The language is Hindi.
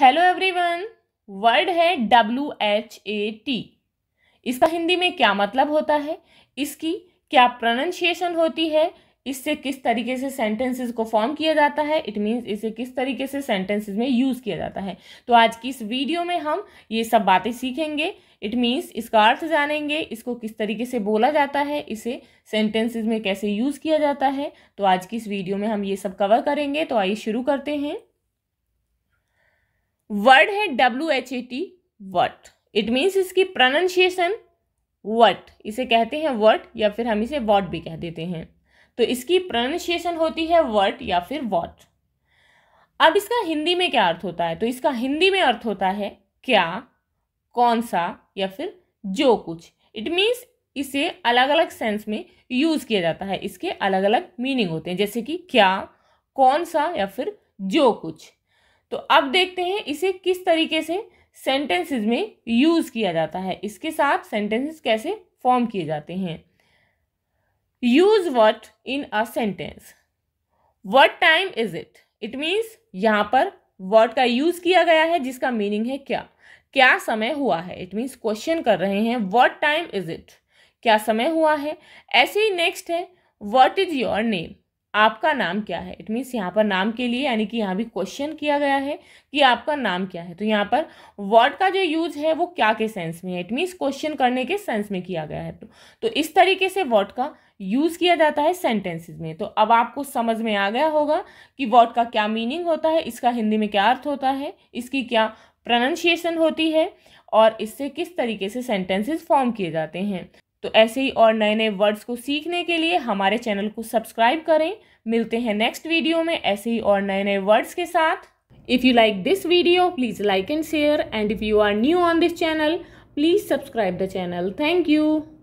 हेलो एवरीवन वर्ड है डब्ल्यू एच ए टी इसका हिंदी में क्या मतलब होता है इसकी क्या प्रोनंसिएशन होती है इससे किस तरीके से सेंटेंसेस को फॉर्म किया जाता है इट मीन्स इसे किस तरीके से सेंटेंसेस में यूज़ किया जाता है तो आज की इस वीडियो में हम ये सब बातें सीखेंगे इट मीन्स इसका अर्थ जानेंगे इसको किस तरीके से बोला जाता है इसे सेंटेंसेस में कैसे यूज़ किया जाता है तो आज की इस वीडियो में हम ये सब कवर करेंगे तो आइए शुरू करते हैं वर्ड है W H A T what it means इसकी प्रोनाउंसिएशन वट इसे कहते हैं वट या फिर हम इसे वॉट भी कह देते हैं तो इसकी प्रोनाउंसिएशन होती है वट या फिर वॉट अब इसका हिंदी में क्या अर्थ होता है तो इसका हिंदी में अर्थ होता है क्या कौन सा या फिर जो कुछ इट मीन्स इसे अलग अलग सेंस में यूज़ किया जाता है इसके अलग अलग मीनिंग होते हैं जैसे कि क्या कौन सा या फिर जो कुछ तो अब देखते हैं इसे किस तरीके से सेंटेंसेस में यूज़ किया जाता है इसके साथ सेंटेंसेस कैसे फॉर्म किए जाते हैं use what in a sentence what time is it it means यहाँ पर वर्ड का यूज़ किया गया है जिसका मीनिंग है क्या क्या समय हुआ है इट मीन्स क्वेश्चन कर रहे हैं वट टाइम इज़ इट क्या समय हुआ है ऐसे ही नेक्स्ट है वट इज़ योर नेम आपका नाम क्या है इट मीन्स यहाँ पर नाम के लिए यानी कि यहाँ भी क्वेश्चन किया गया है कि आपका नाम क्या है तो यहाँ पर वर्ड का जो यूज है वो क्या के सेंस में है इट मीन्स क्वेश्चन करने के सेंस में किया गया है तो, तो इस तरीके से वर्ड का यूज़ किया जाता है सेंटेंसेस में तो अब आपको समझ में आ गया होगा कि वर्ड का क्या मीनिंग होता है इसका हिंदी में क्या अर्थ होता है इसकी क्या प्रोनंसिएशन होती है और इससे किस तरीके से सेंटेंसेस फॉर्म किए जाते हैं तो ऐसे ही और नए नए वर्ड्स को सीखने के लिए हमारे चैनल को सब्सक्राइब करें मिलते हैं नेक्स्ट वीडियो में ऐसे ही और नए नए वर्ड्स के साथ if you like this video please like and share and if you are new on this channel please subscribe the channel thank you